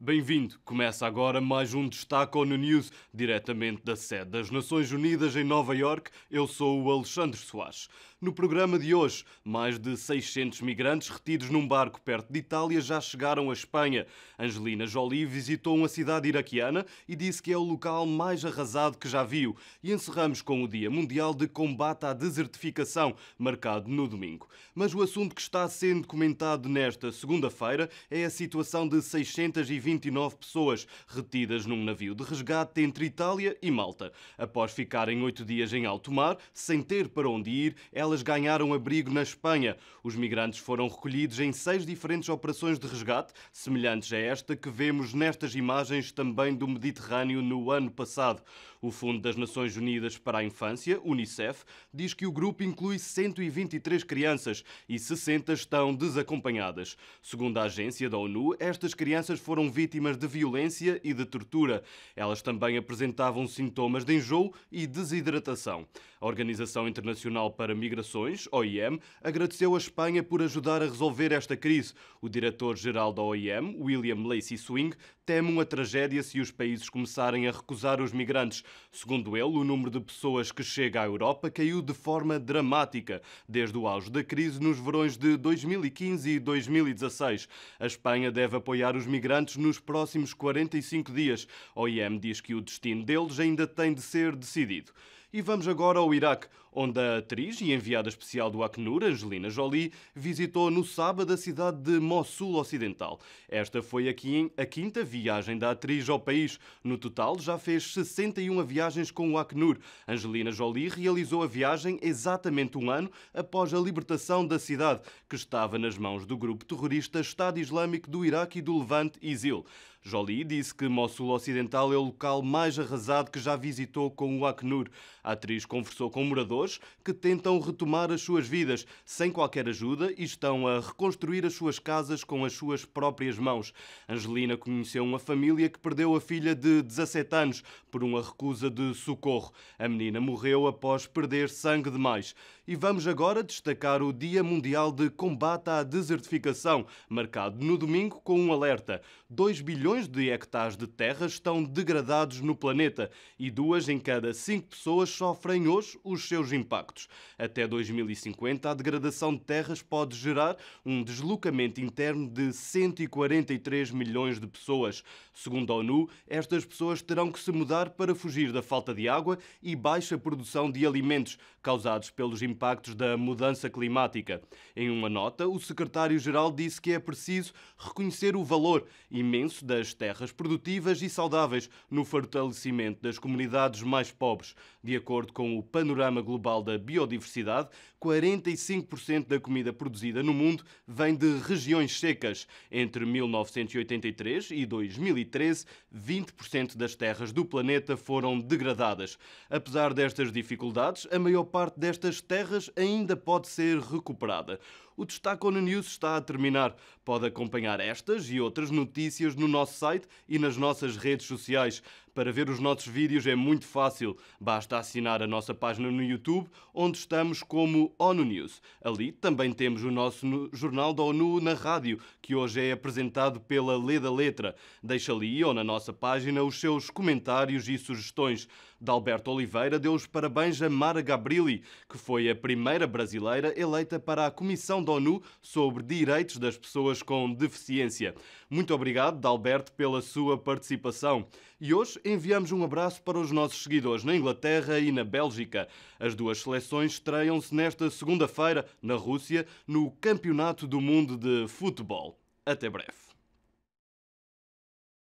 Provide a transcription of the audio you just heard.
Bem-vindo. Começa agora mais um destaque ONU News, diretamente da sede das Nações Unidas em Nova York. Eu sou o Alexandre Soares. No programa de hoje, mais de 600 migrantes retidos num barco perto de Itália já chegaram à Espanha. Angelina Jolie visitou uma cidade iraquiana e disse que é o local mais arrasado que já viu. E encerramos com o Dia Mundial de Combate à Desertificação, marcado no domingo. Mas o assunto que está sendo comentado nesta segunda-feira é a situação de 620 29 pessoas retidas num navio de resgate entre Itália e Malta. Após ficarem oito dias em alto mar, sem ter para onde ir, elas ganharam abrigo na Espanha. Os migrantes foram recolhidos em seis diferentes operações de resgate, semelhantes a esta que vemos nestas imagens também do Mediterrâneo no ano passado. O Fundo das Nações Unidas para a Infância, Unicef, diz que o grupo inclui 123 crianças e 60 estão desacompanhadas. Segundo a agência da ONU, estas crianças foram vítimas de violência e de tortura. Elas também apresentavam sintomas de enjoo e desidratação. A Organização Internacional para Migrações, OIM, agradeceu à Espanha por ajudar a resolver esta crise. O diretor-geral da OIM, William Lacey Swing, teme uma tragédia se os países começarem a recusar os migrantes. Segundo ele, o número de pessoas que chega à Europa caiu de forma dramática desde o auge da crise nos verões de 2015 e 2016. A Espanha deve apoiar os migrantes no nos próximos 45 dias. A OIM diz que o destino deles ainda tem de ser decidido. E vamos agora ao Iraque, onde a atriz e enviada especial do Acnur, Angelina Jolie, visitou no sábado a cidade de Mossul Ocidental. Esta foi aqui a quinta viagem da atriz ao país. No total, já fez 61 viagens com o Acnur. Angelina Jolie realizou a viagem exatamente um ano após a libertação da cidade, que estava nas mãos do grupo terrorista Estado Islâmico do Iraque e do Levante, ISIL. Jolie disse que Mossul Ocidental é o local mais arrasado que já visitou com o Acnur. A atriz conversou com moradores que tentam retomar as suas vidas sem qualquer ajuda e estão a reconstruir as suas casas com as suas próprias mãos. Angelina conheceu uma família que perdeu a filha de 17 anos por uma recusa de socorro. A menina morreu após perder sangue demais. E vamos agora destacar o Dia Mundial de Combate à Desertificação, marcado no domingo com um alerta. 2 bilhões de hectares de terra estão degradados no planeta e duas em cada cinco pessoas sofrem hoje os seus impactos. Até 2050, a degradação de terras pode gerar um deslocamento interno de 143 milhões de pessoas. Segundo a ONU, estas pessoas terão que se mudar para fugir da falta de água e baixa produção de alimentos causados pelos impactos impactos da mudança climática. Em uma nota, o secretário-geral disse que é preciso reconhecer o valor imenso das terras produtivas e saudáveis no fortalecimento das comunidades mais pobres. De acordo com o Panorama Global da Biodiversidade, 45% da comida produzida no mundo vem de regiões secas. Entre 1983 e 2013, 20% das terras do planeta foram degradadas. Apesar destas dificuldades, a maior parte destas terras terras ainda pode ser recuperada o Destaque ONU News está a terminar. Pode acompanhar estas e outras notícias no nosso site e nas nossas redes sociais. Para ver os nossos vídeos é muito fácil. Basta assinar a nossa página no YouTube, onde estamos como ONU News. Ali também temos o nosso Jornal da ONU na rádio, que hoje é apresentado pela da Letra. Deixa ali ou na nossa página os seus comentários e sugestões. Dalberto Oliveira deu os parabéns a Mara Gabrilli, que foi a primeira brasileira eleita para a Comissão da ONU sobre direitos das pessoas com deficiência. Muito obrigado, Dalberto, pela sua participação. E hoje enviamos um abraço para os nossos seguidores na Inglaterra e na Bélgica. As duas seleções estreiam-se nesta segunda-feira, na Rússia, no Campeonato do Mundo de Futebol. Até breve.